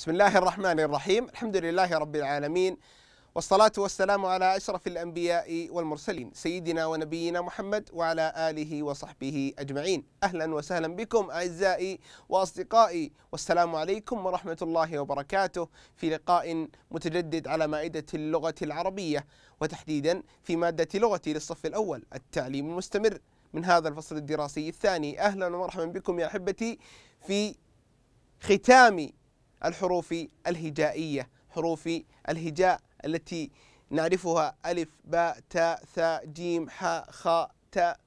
بسم الله الرحمن الرحيم الحمد لله رب العالمين والصلاة والسلام على أشرف الأنبياء والمرسلين سيدنا ونبينا محمد وعلى آله وصحبه أجمعين أهلا وسهلا بكم أعزائي وأصدقائي والسلام عليكم ورحمة الله وبركاته في لقاء متجدد على مائدة اللغة العربية وتحديدا في مادة لغتي للصف الأول التعليم المستمر من هذا الفصل الدراسي الثاني أهلا ومرحبا بكم يا أحبتي في ختام الحروف الهجائية حروف الهجاء التي نعرفها ألف باء تاء ثاء جيم حاء خاء تاء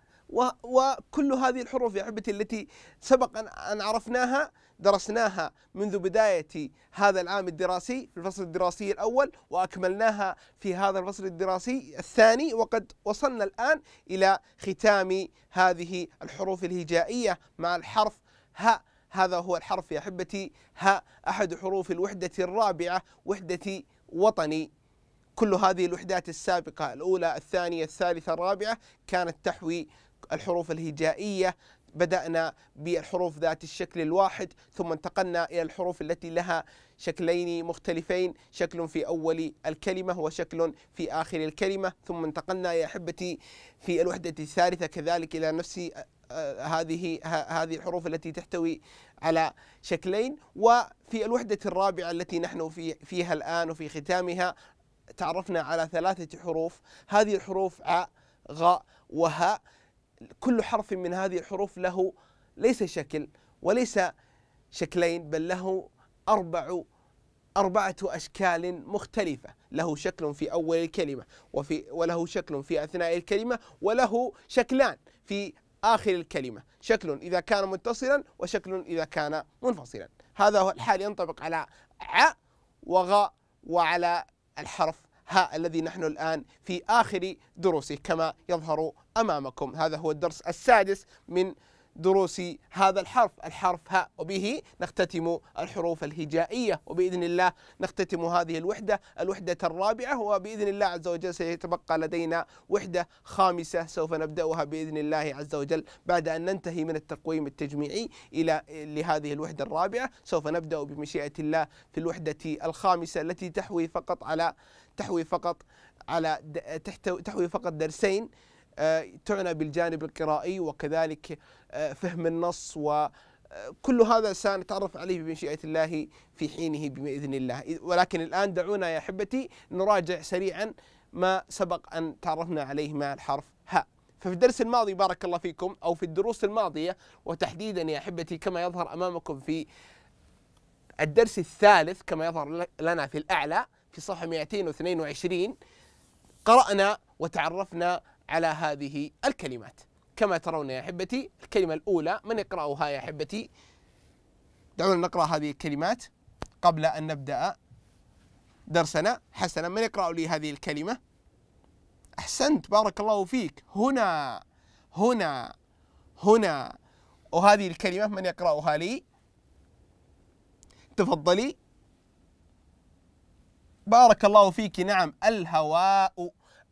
وكل هذه الحروف يا احبتي التي سبق ان عرفناها درسناها منذ بدايه هذا العام الدراسي في الفصل الدراسي الاول واكملناها في هذا الفصل الدراسي الثاني وقد وصلنا الان الى ختام هذه الحروف الهجائيه مع الحرف هاء هذا هو الحرف يا أحبتي ها أحد حروف الوحدة الرابعة وحدة وطني كل هذه الوحدات السابقة الأولى الثانية الثالثة الرابعة كانت تحوي الحروف الهجائية بدأنا بالحروف ذات الشكل الواحد ثم انتقلنا إلى الحروف التي لها شكلين مختلفين شكل في أول الكلمة وشكل في آخر الكلمة ثم انتقلنا يا أحبتي في الوحدة الثالثة كذلك إلى نفس هذه هذه الحروف التي تحتوي على شكلين وفي الوحدة الرابعة التي نحن في فيها الآن وفي ختامها تعرفنا على ثلاثة حروف هذه الحروف ع غاء وهاء كل حرف من هذه الحروف له ليس شكل وليس شكلين بل له أربع أربعة أشكال مختلفة له شكل في أول الكلمة وفي وله شكل في أثناء الكلمة وله شكلان في آخر الكلمة شكل إذا كان متصلا وشكل إذا كان منفصلا هذا هو الحال ينطبق على ع وغ وعلى الحرف ها الذي نحن الآن في آخر دروسه كما يظهر أمامكم هذا هو الدرس السادس من دروس هذا الحرف الحرف هاء وبه نختتم الحروف الهجائية وبإذن الله نختتم هذه الوحدة الوحدة الرابعة وبإذن الله عز وجل سيتبقى لدينا وحدة خامسة سوف نبدأها بإذن الله عز وجل بعد أن ننتهي من التقويم التجميعي إلى لهذه الوحدة الرابعة سوف نبدأ بمشيئة الله في الوحدة الخامسة التي تحوي فقط على تحوي فقط على تحوي فقط درسين آه، تعنى بالجانب القرائي وكذلك آه، فهم النص و آه، كل هذا سنتعرف عليه بمشيئة الله في حينه بإذن الله ولكن الآن دعونا يا أحبتي نراجع سريعا ما سبق أن تعرفنا عليه مع الحرف هاء ففي الدرس الماضي بارك الله فيكم أو في الدروس الماضية وتحديدا يا أحبتي كما يظهر أمامكم في الدرس الثالث كما يظهر لنا في الأعلى في صفحة 222 قرأنا وتعرفنا على هذه الكلمات كما ترون يا احبتي الكلمه الاولى من يقراها يا احبتي دعونا نقرا هذه الكلمات قبل ان نبدا درسنا حسنا من يقرا لي هذه الكلمه احسنت بارك الله فيك هنا هنا هنا وهذه الكلمه من يقراها لي تفضلي بارك الله فيك نعم الهواء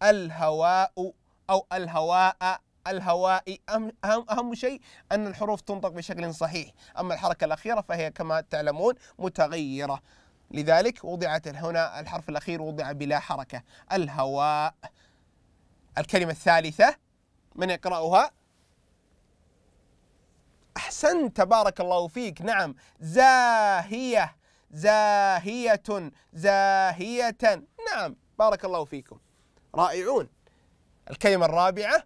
الهواء أو الهواء الهوائي أهم, أهم شيء أن الحروف تنطق بشكل صحيح أما الحركة الأخيرة فهي كما تعلمون متغيرة لذلك وضعت هنا الحرف الأخير وضع بلا حركة الهواء الكلمة الثالثة من يقرأها أحسنت تبارك الله فيك نعم زاهية زاهية زاهية نعم بارك الله فيكم رائعون الكلمة الرابعة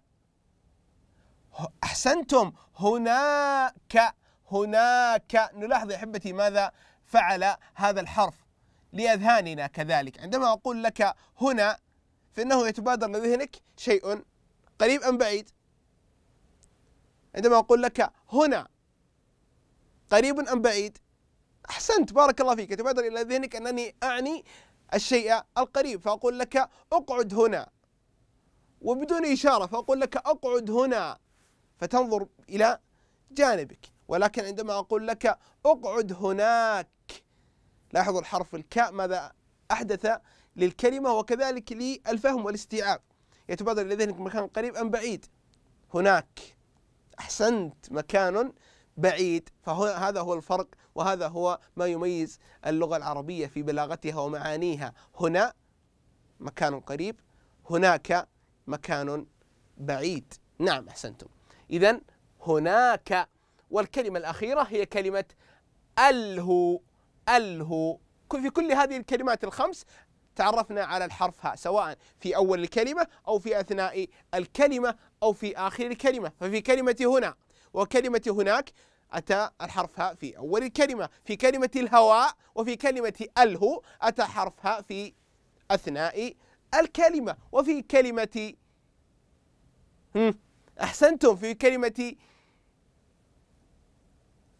أحسنتم هناك هناك نلاحظ يا أحبتي ماذا فعل هذا الحرف لأذهاننا كذلك عندما أقول لك هنا فإنه يتبادر لذهنك شيء قريب أم بعيد عندما أقول لك هنا قريب أم بعيد أحسنت بارك الله فيك يتبادر إلى ذهنك أنني أعني الشيء القريب فأقول لك أقعد هنا وبدون إشارة فأقول لك أقعد هنا فتنظر إلى جانبك ولكن عندما أقول لك أقعد هناك لاحظوا الحرف الكاء ماذا أحدث للكلمة وكذلك للفهم والاستيعاب يتبادر إلى ذهنك مكان قريب أم بعيد هناك أحسنت مكان بعيد فهذا هو الفرق وهذا هو ما يميز اللغة العربية في بلاغتها ومعانيها هنا مكان قريب هناك مكان بعيد نعم أحسنتم إذا هناك والكلمة الأخيرة هي كلمة أله أله في كل هذه الكلمات الخمس تعرفنا على الحرف هاء سواء في أول الكلمة أو في أثناء الكلمة أو في آخر الكلمة ففي كلمة هنا وكلمة هناك أتى الحرف هاء في أول الكلمة في كلمة الهواء وفي كلمة أله أتى حرف هاء في أثناء الكلمة وفي كلمة أحسنتم في كلمة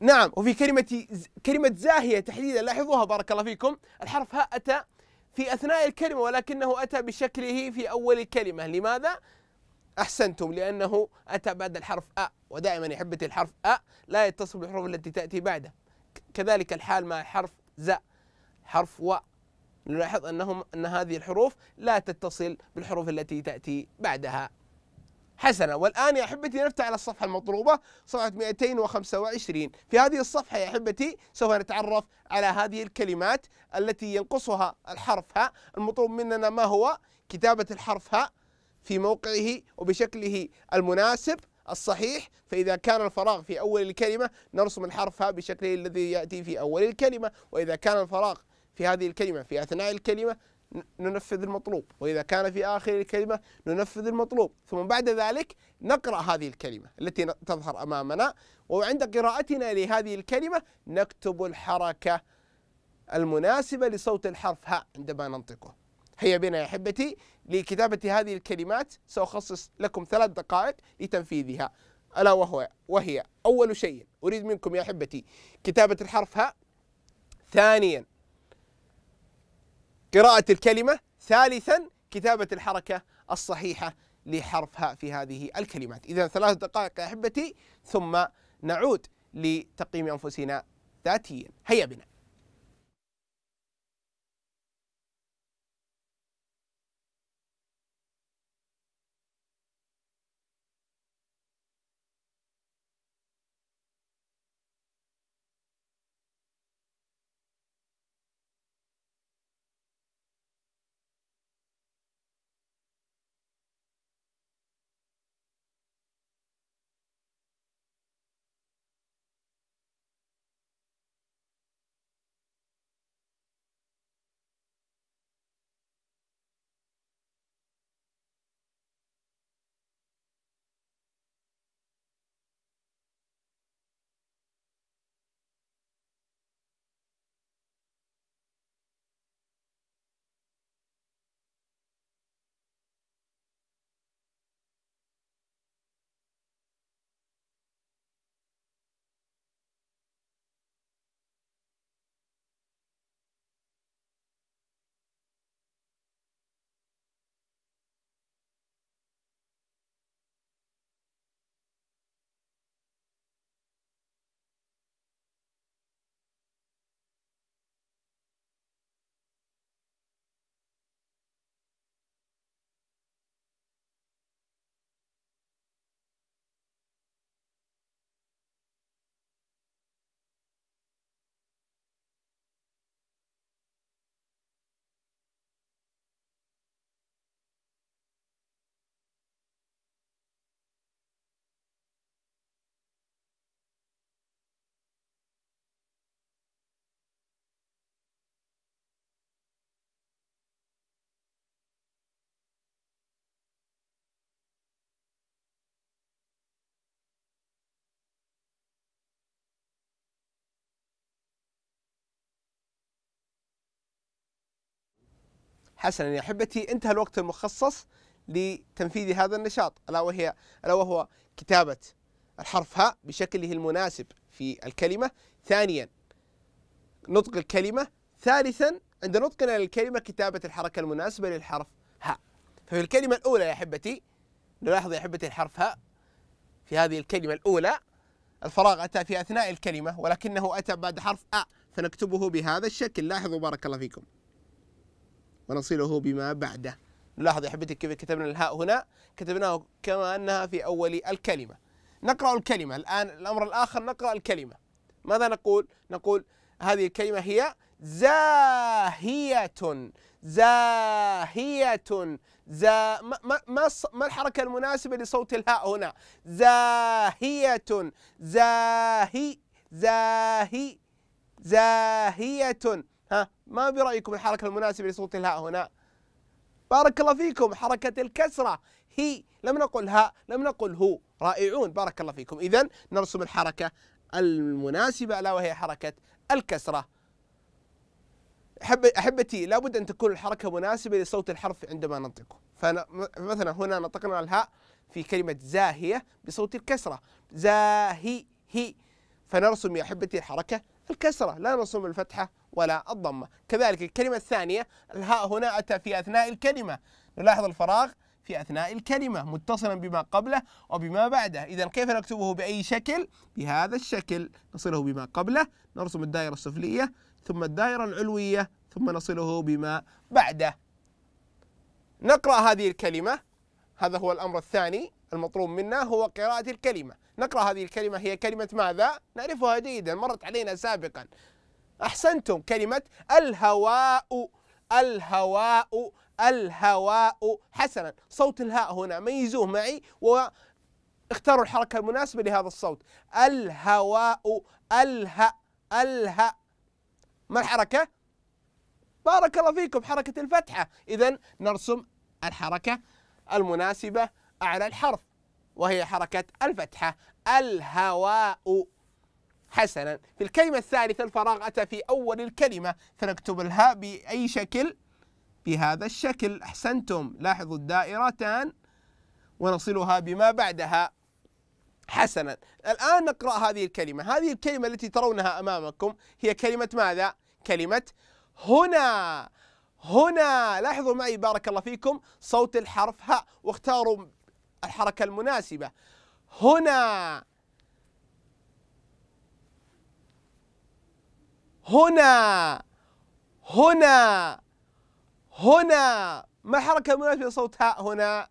نعم وفي كلمة كلمة زاهية تحديدا لاحظوها بارك الله فيكم الحرف هاء أتى في أثناء الكلمة ولكنه أتى بشكله في أول الكلمة لماذا؟ أحسنتم لأنه أتى بعد الحرف أ ودائما يا حبتي الحرف أ لا يتصل بالحروف التي تأتي بعده كذلك الحال مع حرف ز حرف و نلاحظ أنهم أن هذه الحروف لا تتصل بالحروف التي تأتي بعدها حسنا والآن يا أحبتي نفتح على الصفحة المطلوبة صفحة 225 في هذه الصفحة يا أحبتي سوف نتعرف على هذه الكلمات التي ينقصها الحرف هاء المطلوب مننا ما هو كتابة الحرف هاء في موقعه وبشكله المناسب الصحيح فإذا كان الفراغ في أول الكلمة نرسم الحرف هاء بشكله الذي يأتي في أول الكلمة وإذا كان الفراغ في هذه الكلمة في أثناء الكلمة ننفذ المطلوب وإذا كان في آخر الكلمة ننفذ المطلوب ثم بعد ذلك نقرأ هذه الكلمة التي تظهر أمامنا وعند قراءتنا لهذه الكلمة نكتب الحركة المناسبة لصوت الحرف هاء عندما ننطقه هيا بنا يا أحبتي لكتابة هذه الكلمات سأخصص لكم ثلاث دقائق لتنفيذها ألا وهو وهي أول شيء أريد منكم يا أحبتي كتابة الحرف هاء ثانيا قراءة الكلمة ثالثا كتابة الحركة الصحيحة لحرفها في هذه الكلمات إذا ثلاث دقائق يا أحبتي ثم نعود لتقييم أنفسنا ذاتيا هيا بنا حسنا يا احبتي انتهى الوقت المخصص لتنفيذ هذا النشاط الا وهي الا وهو كتابه الحرف هاء بشكله المناسب في الكلمه، ثانيا نطق الكلمه، ثالثا عند نطقنا للكلمه كتابه الحركه المناسبه للحرف هاء. ففي الكلمه الاولى يا احبتي نلاحظ يا احبتي الحرف هاء في هذه الكلمه الاولى الفراغ اتى في اثناء الكلمه ولكنه اتى بعد حرف أ فنكتبه بهذا الشكل لاحظوا بارك الله فيكم. ونصله بما بعده نلاحظ يا حبيبتي كيف كتبنا الهاء هنا كتبناه كما أنها في أول الكلمة نقرأ الكلمة الآن الأمر الآخر نقرأ الكلمة ماذا نقول؟ نقول هذه الكلمة هي زاهية زاهية زا ما, ما, ما, ما الحركة المناسبة لصوت الهاء هنا زاهية زاهي زاهي زاهية ها ما برأيكم الحركة المناسبة لصوت الهاء هنا بارك الله فيكم حركة الكسرة هي لم نقل ها لم نقل هو رائعون بارك الله فيكم إذا نرسم الحركة المناسبة ألا وهي حركة الكسرة أحب أحبتي لابد أن تكون الحركة مناسبة لصوت الحرف عندما ننطقه فمثلا هنا نطقنا الهاء في كلمة زاهية بصوت الكسرة زاهي هي فنرسم يا أحبتي الحركة الكسرة لا نرسم الفتحة ولا الضمة كذلك الكلمة الثانية الهاء هنا أتى في أثناء الكلمة نلاحظ الفراغ في أثناء الكلمة متصلا بما قبله وبما بعده إذا كيف نكتبه بأي شكل؟ بهذا الشكل نصله بما قبله نرسم الدائرة السفلية ثم الدائرة العلوية ثم نصله بما بعده نقرأ هذه الكلمة هذا هو الأمر الثاني المطلوب منا هو قراءة الكلمة نقرأ هذه الكلمة هي كلمة ماذا؟ نعرفها جيدا مرت علينا سابقا أحسنتم كلمة الهواء الهواء الهواء حسنا صوت الهاء هنا ميزوه معي واختاروا الحركة المناسبة لهذا الصوت الهواء الها الها ما الحركة؟ بارك الله فيكم حركة الفتحة إذا نرسم الحركة المناسبة أعلى الحرف وهي حركة الفتحة الهواء حسنا في الكلمة الثالثة الفراغ أتى في أول الكلمة فنكتب الهاء بأي شكل بهذا الشكل أحسنتم لاحظوا الدائرتان ونصلها بما بعدها حسنا الآن نقرأ هذه الكلمة هذه الكلمة التي ترونها أمامكم هي كلمة ماذا؟ كلمة هنا هنا لاحظوا معي بارك الله فيكم صوت الحرف هاء واختاروا الحركة المناسبة هنا هنا هنا هنا ما حركة مناسبة لصوت هاء هنا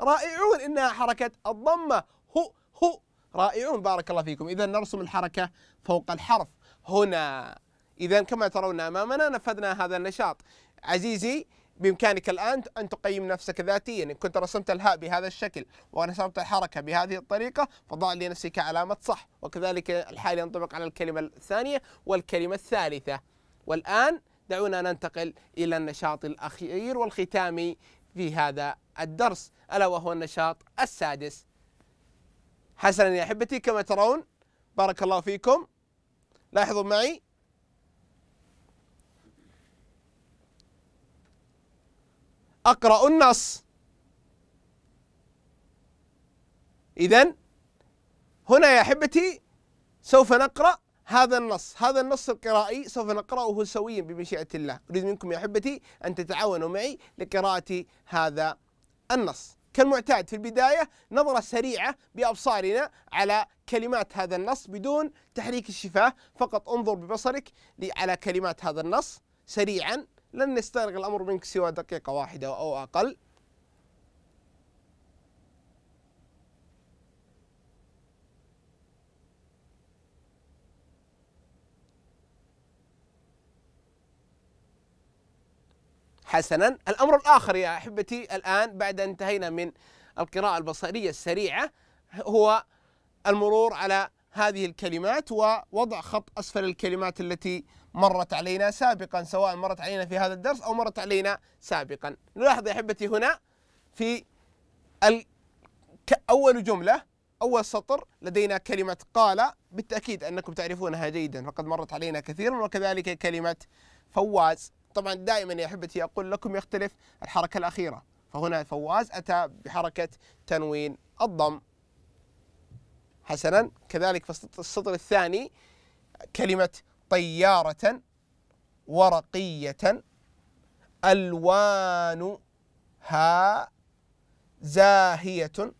رائعون إنها حركة الضمة هو هو رائعون بارك الله فيكم إذا نرسم الحركة فوق الحرف هنا إذا كما ترون أمامنا نفذنا هذا النشاط عزيزي بإمكانك الآن أن تقيم نفسك ذاتيا إن كنت رسمت الهاء بهذا الشكل ورسمت الحركة بهذه الطريقة فضع لنفسك علامة صح وكذلك الحال ينطبق على الكلمة الثانية والكلمة الثالثة والآن دعونا ننتقل إلى النشاط الأخير والختامي في هذا الدرس ألا وهو النشاط السادس حسنا يا أحبتي كما ترون بارك الله فيكم لاحظوا معي أقرأ النص إذا هنا يا أحبتي سوف نقرأ هذا النص هذا النص القرائي سوف نقرأه سويا بمشيئة الله أريد منكم يا أحبتي أن تتعاونوا معي لقراءة هذا النص كالمعتاد في البداية نظرة سريعة بأبصارنا على كلمات هذا النص بدون تحريك الشفاه فقط انظر ببصرك على كلمات هذا النص سريعا لن يستغرق الأمر منك سوى دقيقة واحدة أو أقل حسنا الأمر الآخر يا أحبتي الآن بعد أن انتهينا من القراءة البصرية السريعة هو المرور على هذه الكلمات ووضع خط أسفل الكلمات التي مرت علينا سابقا سواء مرت علينا في هذا الدرس أو مرت علينا سابقا نلاحظ يا أحبتي هنا في أول جملة أول سطر لدينا كلمة قال بالتأكيد أنكم تعرفونها جيدا فقد مرت علينا كثيرا وكذلك كلمة فواز طبعا دائما يا أحبتي أقول لكم يختلف الحركة الأخيرة فهنا فواز أتى بحركة تنوين الضم حسنا كذلك في السطر الثاني كلمة طيارة ورقية ألوانها زاهية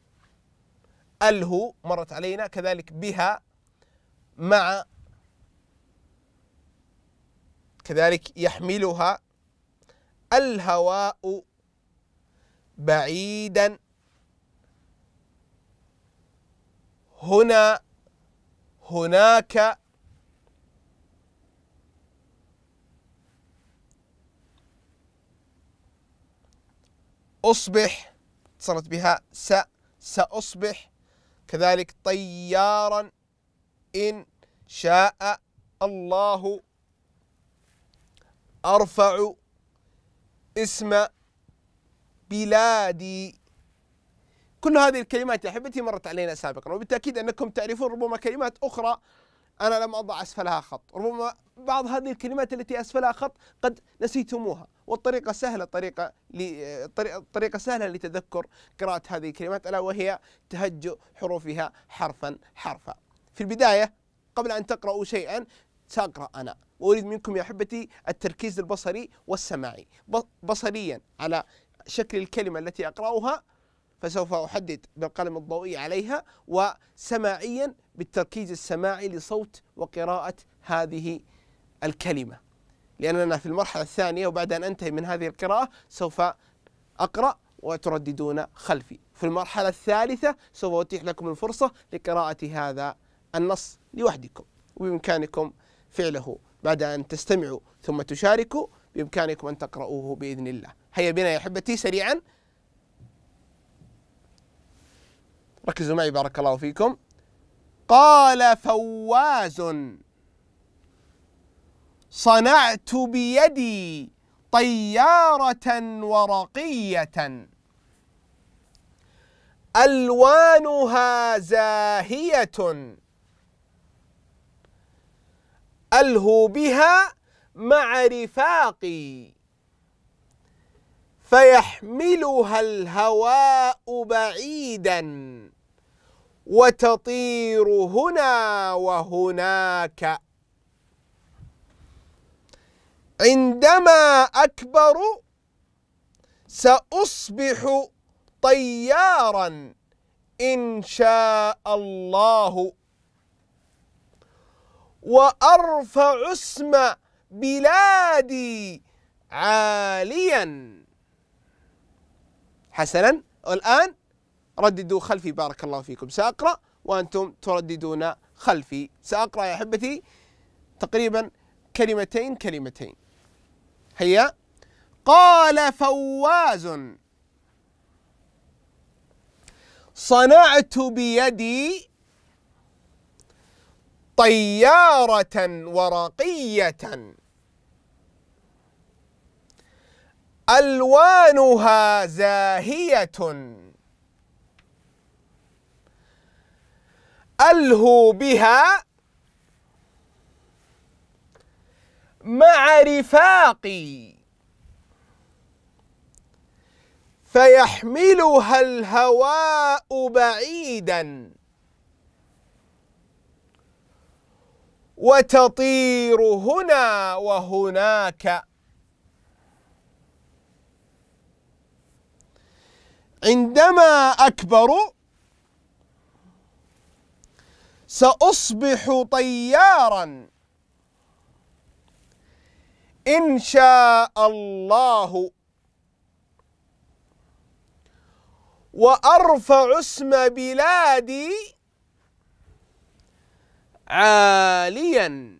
أله مرت علينا كذلك بها مع كذلك يحملها الهواء بعيدا هنا هناك أصبح اتصلت بها س سأصبح كذلك طيارا إن شاء الله أرفع اسم بلادي كل هذه الكلمات يا احبتي مرت علينا سابقا وبالتاكيد انكم تعرفون ربما كلمات اخرى انا لم اضع اسفلها خط، ربما بعض هذه الكلمات التي اسفلها خط قد نسيتموها، والطريقه سهله طريقه طريقه سهله لتذكر قراءه هذه الكلمات الا وهي تهجئ حروفها حرفا حرفا. في البدايه قبل ان تقراوا شيئا ساقرا انا، واريد منكم يا احبتي التركيز البصري والسماعي، بصريا على شكل الكلمه التي اقراها فسوف أحدد بالقلم الضوئي عليها وسماعيا بالتركيز السماعي لصوت وقراءة هذه الكلمة لأننا في المرحلة الثانية وبعد أن أنتهي من هذه القراءة سوف أقرأ وترددون خلفي في المرحلة الثالثة سوف أتيح لكم الفرصة لقراءة هذا النص لوحدكم وبإمكانكم فعله بعد أن تستمعوا ثم تشاركوا بإمكانكم أن تقرؤوه بإذن الله هيا بنا يا أحبتي سريعا ركزوا معي بارك الله فيكم قال فواز صنعت بيدي طيارة ورقية ألوانها زاهية ألهو بها مع رفاقي فيحملها الهواء بعيدا وتطير هنا وهناك عندما أكبر سأصبح طيارا إن شاء الله وأرفع اسم بلادي عاليا حسنا والآن رددوا خلفي بارك الله فيكم سأقرأ وأنتم ترددون خلفي سأقرأ يا أحبتي تقريبا كلمتين كلمتين هيا قال فواز صنعت بيدي طيارة ورقية ألوانها زاهية ألهو بها مع رفاقي فيحملها الهواء بعيدا وتطير هنا وهناك عندما أكبر سأصبح طيارا إن شاء الله وأرفع اسم بلادي عاليا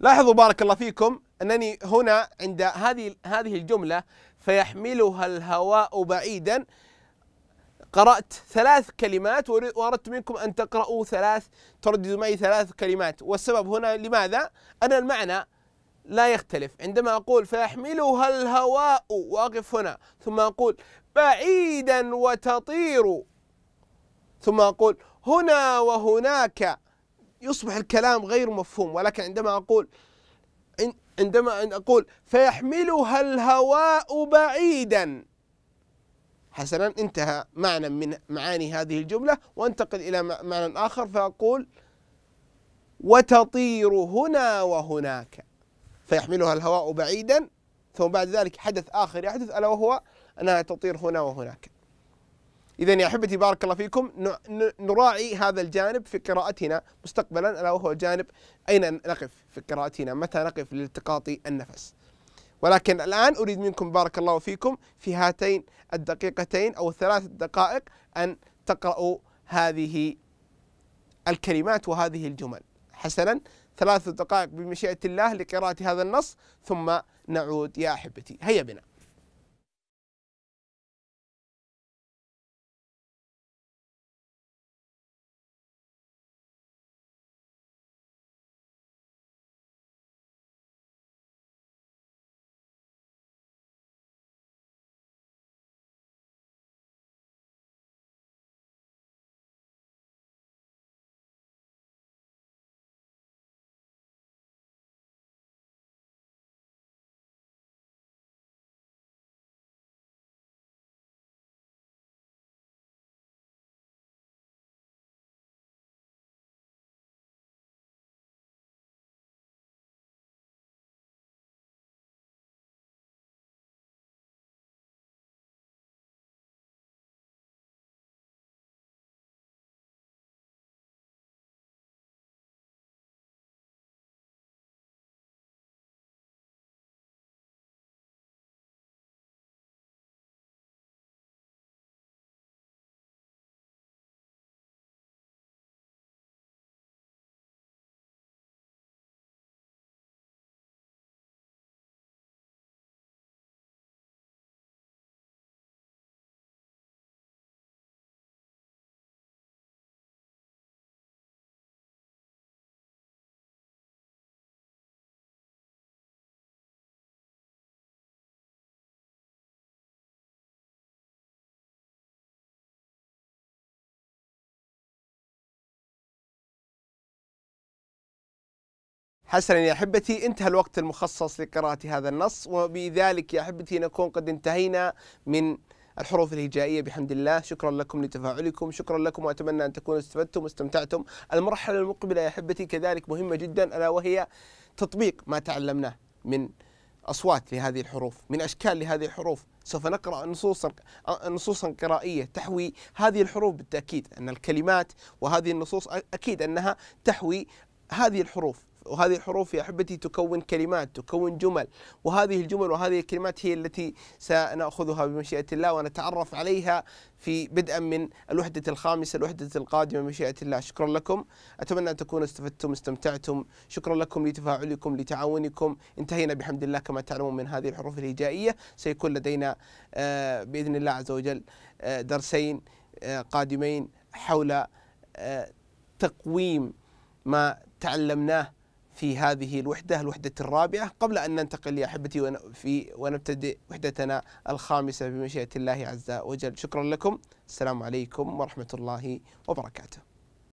لاحظوا بارك الله فيكم أنني هنا عند هذه هذه الجملة فيحملها الهواء بعيدا قرأت ثلاث كلمات وأردت منكم أن تقرأوا ثلاث ترددوا معي ثلاث كلمات والسبب هنا لماذا؟ أن المعنى لا يختلف عندما أقول فيحملها الهواء وأقف هنا ثم أقول بعيدا وتطير ثم أقول هنا وهناك يصبح الكلام غير مفهوم ولكن عندما أقول عندما أقول فيحملها الهواء بعيدا حسنا انتهى معنى من معاني هذه الجملة وانتقل إلى معنى آخر فأقول وتطير هنا وهناك فيحملها الهواء بعيدا ثم بعد ذلك حدث آخر يحدث ألا وهو أنها تطير هنا وهناك إذا يا أحبتي بارك الله فيكم نراعي هذا الجانب في قراءتنا مستقبلا ألا وهو جانب أين نقف في قراءتنا متى نقف لالتقاط النفس ولكن الآن أريد منكم بارك الله فيكم في هاتين الدقيقتين أو الثلاث دقائق أن تقرأوا هذه الكلمات وهذه الجمل حسنا ثلاث دقائق بمشيئة الله لقراءة هذا النص ثم نعود يا أحبتي هيا بنا حسنا يا احبتي انتهى الوقت المخصص لقراءة هذا النص وبذلك يا احبتي نكون قد انتهينا من الحروف الهجائية بحمد الله شكرا لكم لتفاعلكم شكرا لكم وأتمنى أن تكونوا استفدتم واستمتعتم المرحلة المقبلة يا أحبتي كذلك مهمة جدا ألا وهي تطبيق ما تعلمناه من أصوات لهذه الحروف من أشكال لهذه الحروف سوف نقرأ نصوصا نصوصا قرائية تحوي هذه الحروف بالتأكيد أن الكلمات وهذه النصوص أكيد أنها تحوي هذه الحروف وهذه الحروف يا احبتي تكون كلمات تكون جمل وهذه الجمل وهذه الكلمات هي التي سناخذها بمشيئه الله ونتعرف عليها في بدءا من الوحده الخامسه الوحده القادمه بمشيئه الله شكرا لكم اتمنى ان تكونوا استفدتم استمتعتم شكرا لكم لتفاعلكم لتعاونكم انتهينا بحمد الله كما تعلمون من هذه الحروف الهجائيه سيكون لدينا آه، باذن الله عز وجل آه، درسين آه، قادمين حول تقويم ما تعلمناه في هذه الوحدة الوحدة الرابعة قبل أن ننتقل يا أحبتي في ونبتدئ وحدتنا الخامسة بمشيئة الله عز وجل شكرا لكم السلام عليكم ورحمة الله وبركاته